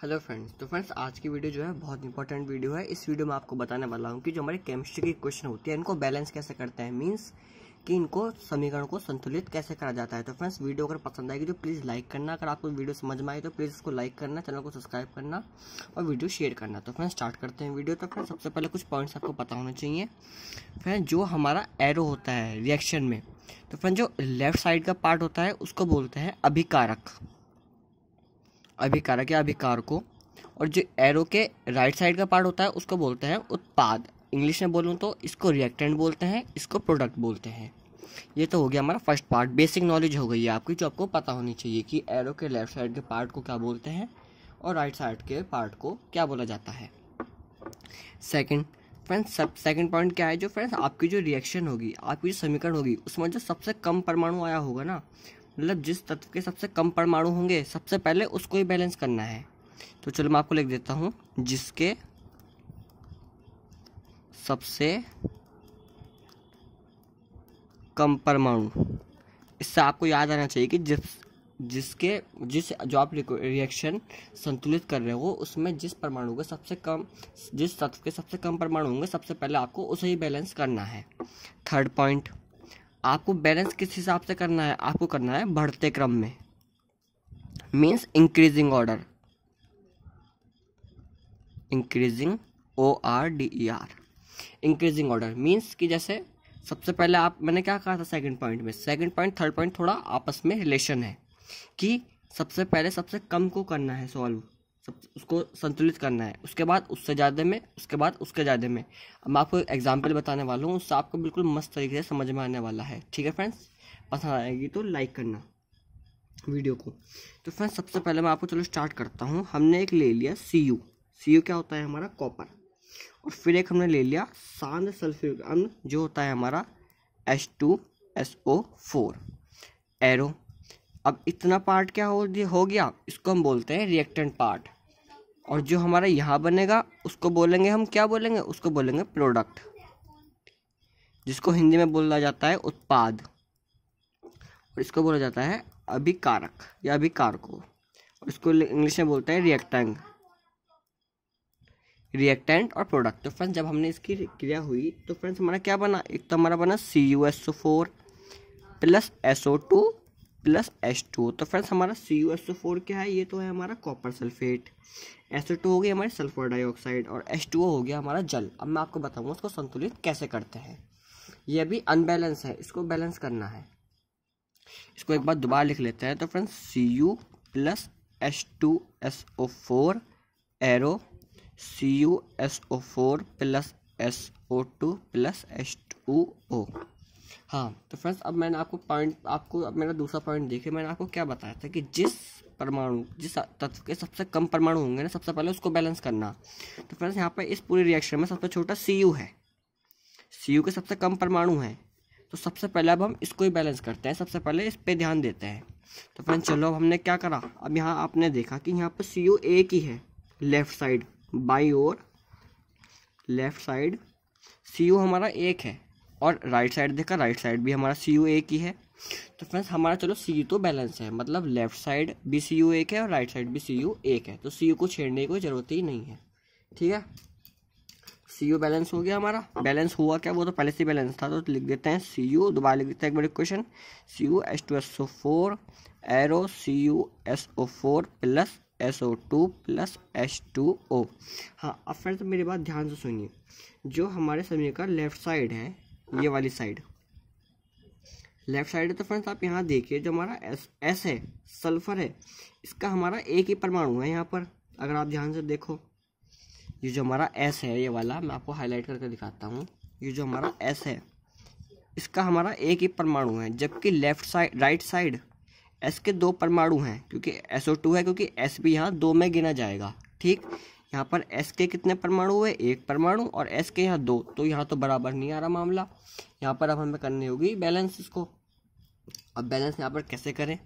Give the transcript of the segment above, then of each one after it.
hello friends तो friends आज की वीडियो जो है बहुत इंपॉर्टेंट वीडियो है इस वीडियो में आपको बताने वाला हूँ कि जो हमारे केमिस्ट्री के क्वेश्चन होते हैं इनको बैलेंस कैसे करते हैं मीन्स कि इनको समीकरण को संतुलित कैसे करा जाता है तो फ्रेंड्स वीडियो अगर पसंद आएगी तो प्लीज़ लाइक करना अगर आपको वीडियो समझ में आए तो प्लीज़ उसको लाइक करना चैनल को सब्सक्राइब करना और वीडियो शेयर करना तो फ्रेंड्स स्टार्ट करते हैं वीडियो तो फ्रेंड्स सबसे पहले कुछ पॉइंट्स आपको पता होना चाहिए फ्रेंड जो हमारा एरो होता है रिएक्शन में तो फ्रेंड जो लेफ्ट साइड का पार्ट होता है उसको बोलते हैं अभिकारक अभिकारक या अभिकार को और जो एरो के राइट साइड का पार्ट होता है उसको बोलते हैं उत्पाद इंग्लिश में बोलूँ तो इसको रिएक्टेंट बोलते हैं इसको प्रोडक्ट बोलते हैं ये तो हो गया हमारा फर्स्ट पार्ट बेसिक नॉलेज हो गई है आपकी जो आपको पता होनी चाहिए कि एरो के लेफ्ट साइड के पार्ट को क्या बोलते हैं और राइट साइड के पार्ट को क्या बोला जाता है सेकंड फ्रेंड्स सब सेकंड पॉइंट क्या है जो फ्रेंड्स आपकी जो रिएक्शन होगी आपकी जो समीकरण होगी उसमें जो सबसे कम परमाणु आया होगा ना मतलब जिस तत्व के सबसे कम परमाणु होंगे सबसे पहले उसको ही बैलेंस करना है तो चलो मैं आपको लिख देता हूँ जिसके सबसे कम परमाणु इससे आपको याद आना चाहिए कि जिस जिसके जिस जो आप रिएक्शन संतुलित कर रहे हो उसमें जिस परमाणु के सबसे कम जिस तत्व के सबसे कम परमाणु होंगे सबसे पहले आपको उसे ही बैलेंस करना है थर्ड पॉइंट आपको बैलेंस किस हिसाब से करना है आपको करना है बढ़ते क्रम में means increasing order increasing O R D E R increasing order means कि जैसे सबसे पहले आप मैंने क्या कहा था सेकंड पॉइंट में सेकंड पॉइंट थर्ड पॉइंट थोड़ा आपस में रिलेशन है कि सबसे पहले सबसे कम को करना है सॉल्व सब उसको संतुलित करना है उसके बाद उससे ज़्यादा में उसके बाद उसके ज़्यादा में अब मैं आपको एग्जाम्पल बताने वाला हूँ उससे आपको बिल्कुल मस्त तरीके से समझ में आने वाला है ठीक है फ्रेंड्स पसंद आएगी तो लाइक करना वीडियो को तो फ्रेंड्स सबसे पहले मैं आपको चलो स्टार्ट करता हूँ हमने एक ले लिया सी यू सी यू क्या होता है हमारा कॉपर और फिर एक हमने ले लिया सांद सल्फ्य अम्ल जो होता है हमारा H two S O four arrow अब इतना पार्ट क्या हो गया इसको हम बोलते हैं रिएक्टेंट पार्ट और जो हमारा यहाँ बनेगा उसको बोलेंगे हम क्या बोलेंगे उसको बोलेंगे प्रोडक्ट जिसको हिंदी में बोला जाता है उत्पाद और इसको बोला जाता है अभिकारक या अभिकारको और इसको इंग्लिश में बोलते हैं रिएक्टेंट रिएक्टेंट और प्रोडक्ट तो फ्रेंड्स जब हमने इसकी क्रिया हुई तो फ्रेंड्स हमारा क्या बना एक तो हमारा बना C U S O four plus S O two plus H two तो फ्रेंड्स हमारा C U S O four क्या है ये तो है हमारा copper sulphate S O two हो गया हमारे सल्फर डाइऑक्साइड और एच टू ओ हो गया हमारा जल अब मैं आपको बताऊँगा उसको संतुलित कैसे करते हैं ये अभी अनबैलेंस है इसको बैलेंस करना है इसको एक बार दोबारा लिख लेते हैं तो friends C U plus H two S O four arrow C U S O four plus S O two plus H two O हाँ तो फ्रेंड्स अब मैंने आपको पॉइंट आपको अब मेरा दूसरा पॉइंट देखे मैंने आपको क्या बताया था कि जिस परमाणु जिस तत्व के सबसे कम परमाणु होंगे ना सबसे पहले उसको बैलेंस करना तो फ्रेंड्स यहाँ पर इस पूरे रिएक्शन में सबसे छोटा सी है सी के सबसे कम परमाणु हैं तो सबसे पहले अब हम इसको ही बैलेंस करते हैं सबसे पहले इस पर ध्यान देते हैं तो फ्रेंड्स चलो अब हमने क्या करा अब यहाँ आपने देखा कि यहाँ पर सी एक ही है लेफ्ट साइड बाई और लेफ्ट साइड सी हमारा एक है और राइट साइड देखा राइट साइड भी हमारा सी यू एक ही है तो फ्रेंड्स हमारा चलो सी यू तो बैलेंस है मतलब लेफ्ट साइड भी सी यू एक है और राइट साइड भी सी यू एक है तो सी यू को छेड़ने की कोई ज़रूरत ही नहीं है ठीक है सी यू बैलेंस हो गया हमारा बैलेंस हुआ क्या वो तो पहले से बैलेंस था तो लिख देते हैं सी यू दोबारा लिख देते हैं एक बड़ी question C U S two S O four arrow C U S O four plus S O two plus S two O हाँ अब फ्रेंड्स मेरी बात ध्यान से सुनिए जो हमारे समीकरण लेफ्ट साइड है ये वाली साइड लेफ्ट साइड है तो फ्रेंड्स आप यहाँ देखिए जो हमारा एस एस है सल्फर है इसका हमारा एक ही परमाणु है यहाँ पर अगर आप ध्यान से देखो ये जो हमारा एस है ये वाला मैं आपको हाईलाइट करके दिखाता हूँ ये जो हमारा एस है इसका हमारा एक ही परमाणु है जबकि left side right side S के दो परमाणु हैं क्योंकि एस है क्योंकि एस भी यहाँ दो में गिना जाएगा ठीक यहाँ पर एस के कितने परमाणु हुए एक परमाणु और एस के यहाँ दो तो यहाँ तो बराबर नहीं आ रहा मामला यहाँ पर अब हमें करनी होगी बैलेंस इसको अब बैलेंस यहाँ पर कैसे करें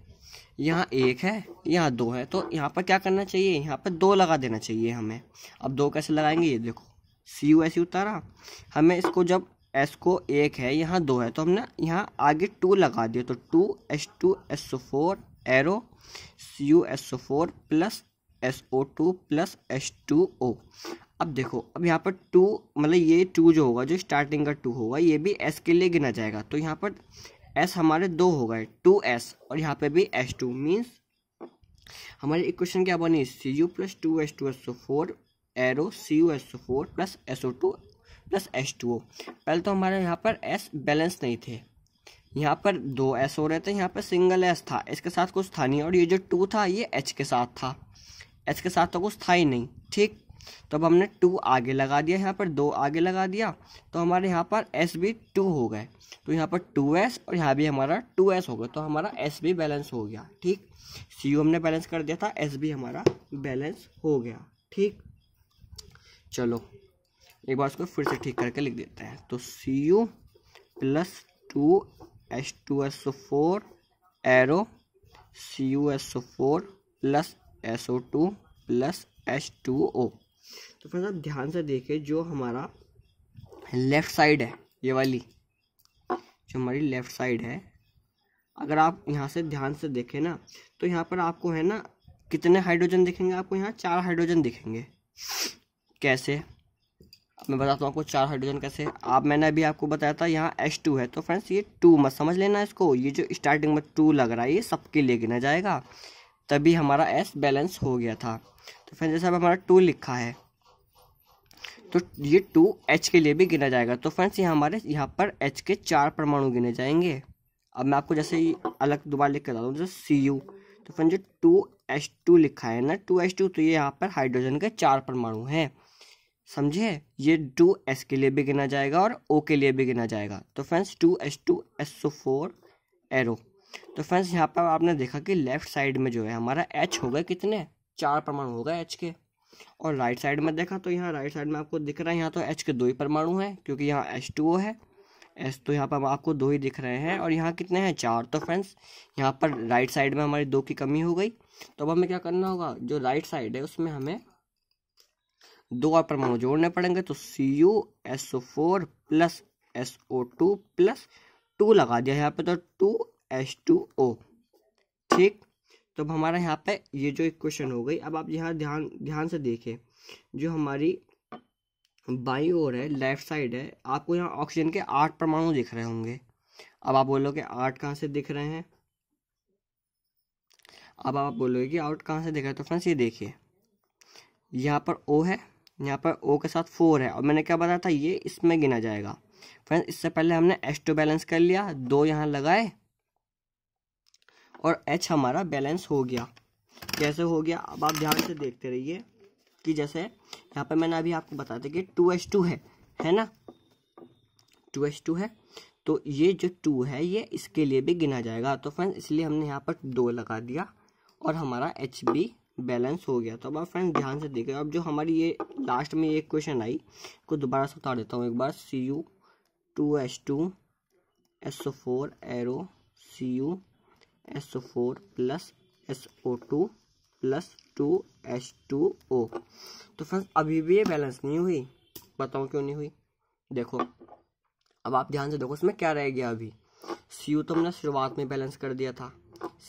यहाँ एक है यहाँ दो है तो यहाँ पर क्या करना चाहिए यहाँ पर दो लगा देना चाहिए हमें अब दो कैसे लगाएंगे ये देखो सी यू यू उतारा हमें इसको जब एस को एक है यहाँ दो है तो हमने यहाँ आगे टू लगा दिया तो two S two S four arrow C U S four plus S O two plus H two O अब देखो अब यहाँ पर टू मतलब ये टू जो होगा जो स्टार्टिंग का टू होगा ये भी एस के लिए गिना जाएगा तो यहाँ पर एस हमारे दो हो गए टू एस और यहाँ पे भी एस टू मीन्स हमारे इक्वेशन क्या बनी C U plus two S two S O four arrow C U S O four plus S O two plus S two O पहले तो हमारे यहाँ पर एस बैलेंस नहीं थे यहाँ पर दो एस हो रहे थे यहाँ पर सिंगल एस था इसके साथ कुछ था नहीं और ये जो टू था ये एच के साथ था एच के साथ तो कुछ था ही नहीं ठीक तो अब हमने टू आगे लगा दिया यहाँ पर दो आगे लगा दिया तो हमारे यहाँ पर एस बी टू हो गए तो यहाँ पर टू एस और यहाँ भी हमारा टू एस हो गया तो हमारा एस बी बैलेंस हो गया ठीक सी यू हमने बैलेंस कर दिया था एस बी हमारा बैलेंस हो गया ठीक चलो एक बार उसको फिर से ठीक करके लिख देते हैं तो C U plus two S two S four arrow C U S four plus S O two plus H two O तो फ्रेंड्स आप ध्यान से देखें जो हमारा लेफ़्ट साइड है ये वाली जो हमारी लेफ़्ट साइड है अगर आप यहाँ से ध्यान से देखें ना तो यहाँ पर आपको है ना कितने हाइड्रोजन दिखेंगे आपको यहाँ चार हाइड्रोजन दिखेंगे कैसे मैं बताता हूँ आपको चार हाइड्रोजन कैसे आप मैंने अभी आपको बताया था यहाँ एच टू है तो फ्रेंड्स ये टू मत समझ लेना इसको ये जो स्टार्टिंग में टू लग रहा है ये सबके लिए गिना जाएगा तभी हमारा एस बैलेंस हो गया था तो फ्रेंड जैसे अब हमारा टू लिखा है तो ये टू एच के लिए भी गिना जाएगा तो फ्रेंड्स यहाँ हमारे यहाँ पर एच के चार परमाणु गिने जाएंगे अब मैं आपको जैसे ही अलग दोबारा लिख के दूँ जैसे सी यू तो फ्रेंड जो टू एच टू लिखा है ना टू एच टू तो ये यहाँ पर हाइड्रोजन के चार परमाणु हैं समझे ये टू एस के लिए भी गिना जाएगा और ओ के लिए भी गिना जाएगा तो friends two H two S O four arrow तो फ्रेंड्स यहाँ पर आपने देखा कि लेफ्ट साइड में जो है हमारा एच हो गए कितने चार परमाणु हो गए एच के और राइट साइड में देखा तो यहाँ राइट साइड में आपको दिख रहा है यहाँ तो एच के दो ही परमाणु हैं क्योंकि यहाँ एच टू ओ है एस तो यहाँ पर आपको दो ही दिख रहे हैं और यहाँ कितने हैं चार तो फ्रेंड्स यहाँ पर राइट साइड में हमारी दो की कमी हो गई तो अब हमें क्या करना होगा जो राइट साइड है उसमें हमें दो और परमाणु जोड़ने पड़ेंगे तो C U S O four plus S O two plus two लगा दिया यहाँ पे तो टू एच टू ओ ठीक तो अब हमारा यहाँ पे ये जो एक क्वेश्चन हो गई अब आप यहाँ ध्यान ध्यान से देखें जो हमारी बाई ओर है लेफ्ट साइड है आपको यहाँ ऑक्सीजन के आठ परमाणु दिख रहे होंगे अब आप बोलोगे आठ कहाँ से दिख रहे हैं अब आप बोलोगे कि आउट कहाँ से दिख रहा है तो फ्रेंड्स ये देखिए यहाँ पर ओ है यहाँ पर ओ के साथ फोर है और मैंने क्या बताया था ये इसमें गिना जाएगा फ्रेंड्स इससे पहले हमने एस्टो टू बैलेंस कर लिया दो यहाँ लगाए और एच हमारा बैलेंस हो गया कैसे हो गया अब आप ध्यान से देखते रहिए कि जैसे यहाँ पर मैंने अभी आपको बता दिया कि टू एच टू है है ना टू एच टू है तो ये जो टू है ये इसके लिए भी गिना जाएगा तो फ्रेंड्स इसलिए हमने यहाँ पर दो लगा दिया और हमारा एच बी बैलेंस हो गया तो अब आप फ्रेंड्स ध्यान से देखें अब जो हमारी ये लास्ट में एक क्वेश्चन आई को दोबारा से उतार देता हूँ एक बार C U two H two S O four arrow C U S O four plus S O two plus two H two O तो फ्रेंड्स अभी भी ये बैलेंस नहीं हुई बताओ क्यों नहीं हुई देखो अब आप ध्यान से देखो इसमें क्या रह गया अभी सी यू तो हमने शुरुआत में बैलेंस कर दिया था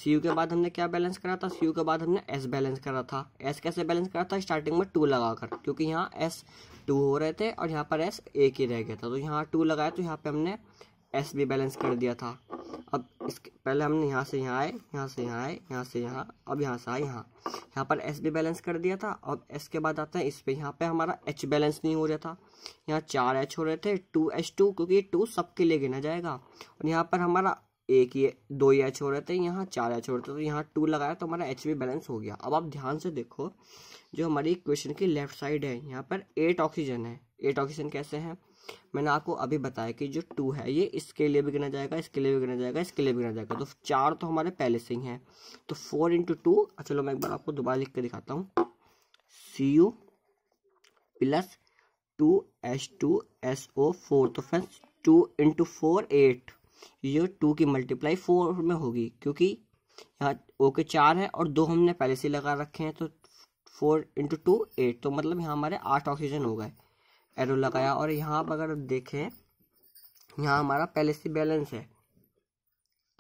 सी यू के बाद हमने क्या बैलेंस करा था सी यू के बाद हमने एस बैलेंस करा था एस कैसे बैलेंस करा था स्टार्टिंग में टू लगाकर क्योंकि यहाँ एस टू हो रहे थे और यहाँ पर एस एक ही रह गया था तो यहाँ टू लगाया तो यहाँ पे हमने एस भी बैलेंस कर दिया था अब इसके पहले हमने यहाँ से यहाँ आए यहाँ से यहाँ आए यहाँ से यहाँ अब यहाँ से आए यहाँ यहाँ पर एस भी बैलेंस कर दिया था अब एस के बाद आता है इस पर यहाँ पे हमारा एच बैलेंस नहीं हो रहा था यहाँ चार एच हो रहे थे टू एच टू क्योंकि ये टू सबके लिए गिना जाएगा और यहाँ पर हमारा एक ही दो ही एच हो रहे थे यहाँ चार एच हो रहे थे तो यहाँ टू लगाया तो हमारा एच भी बैलेंस हो गया अब आप ध्यान से देखो जो हमारी क्वेश्चन की लेफ्ट साइड है यहाँ पर एट ऑक्सीजन है एट ऑक्सीजन कैसे हैं मैंने आपको अभी बताया कि जो टू है ये इसके लिए भी गिना जाएगा इसके लिए भी गिना जाएगा इसके लिए भी गिना जाएगा तो चार तो हमारे पहले से ही हैं तो फोर इंटू टू चलो मैं एक बार आपको दोबारा लिख के दिखाता हूँ C U plus two H two S O four तो friends two into four eight ये टू की मल्टीप्लाई फोर में होगी क्योंकि यहाँ ओ के चार है और दो हमने पहले से लगा रखे हैं तो फोर इंटू टू एट तो मतलब यहाँ हमारे आठ ऑक्सीजन हो गए एरो लगाया और यहाँ पर अगर देखें यहाँ हमारा पहले से बैलेंस है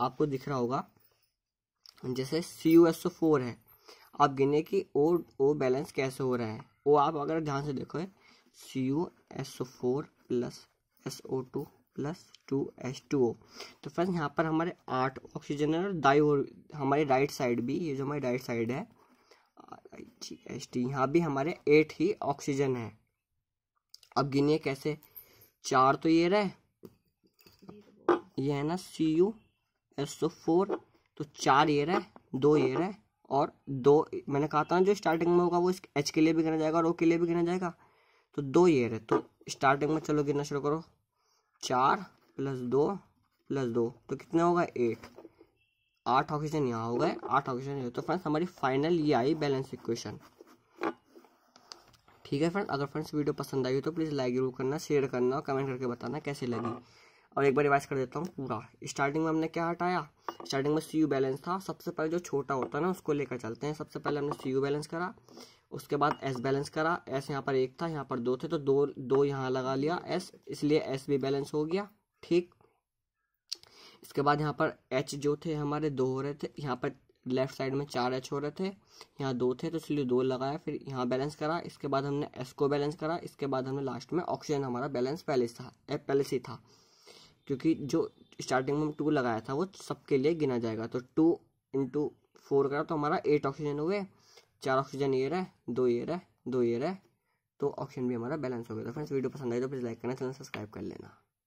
आपको दिख रहा होगा जैसे C U S O four है आप गिने कि ओ ओ बैलेंस कैसे हो रहा है वो आप अगर ध्यान से देखो C U S O four plus S O two plus two S two O तो फ्रेंड्स यहाँ पर हमारे आठ ऑक्सीजन है और दाई और हमारी राइट साइड भी ये जो हमारी राइट साइड है एस टी यहाँ भी हमारे एट ही ऑक्सीजन है अब गिनिए कैसे चार तो ये रहे ये है ना C U S O four तो चार ये रहे दो ये रहे और दो मैंने कहा था ना जो स्टार्टिंग में होगा वो एच के लिए भी गिना जाएगा और ओ के लिए भी गिना जाएगा तो दो ये रहे तो स्टार्टिंग में चलो गिनना शुरू करो चार प्लस दो प्लस दो तो कितना होगा एट आठ ऑक्सीजन यहाँ हो गए आठ ऑक्सीजन तो फ्रेंड्स हमारी फाइनल ये आई बैलेंस इक्वेशन ठीक है फ्रेंड अगर फ्रेंड्स वीडियो पसंद आई हो तो प्लीज़ लाइक जरूर करना शेयर करना और कमेंट करके बताना कैसे लगी और एक बार रिवाइज कर देता हूँ पूरा स्टार्टिंग में हमने क्या हटाया स्टार्टिंग में सी यू बैलेंस था सबसे पहले जो छोटा होता है ना उसको लेकर चलते हैं सबसे पहले हमने सी यू बैलेंस करा उसके बाद एस बैलेंस करा एस यहाँ पर एक था यहाँ पर दो थे तो दो दो यहाँ लगा लिया एस इसलिए एस भी बैलेंस हो गया ठीक इसके बाद यहाँ पर एच जो थे हमारे दो हो रहे थे यहाँ पर लेफ्ट साइड में चार एच हो रहे थे यहाँ दो थे तो इसलिए दो लगाया फिर यहाँ बैलेंस करा इसके बाद हमने एस को बैलेंस करा इसके बाद हमने लास्ट में ऑक्सीजन हमारा बैलेंस पहले था पहले से था क्योंकि जो स्टार्टिंग में हम टू लगाया था वो सबके लिए गिना जाएगा तो टू इंटू फोर करा तो हमारा एट ऑक्सीजन हो गया चार ऑक्सीजन ये रहे दो ये रहे दो ये रहे तो ऑक्सीजन भी हमारा बैलेंस हो गया तो फ्रेंड्स वीडियो पसंद आई तो प्लीज़ लाइक करना चैनल सब्सक्राइब कर लेना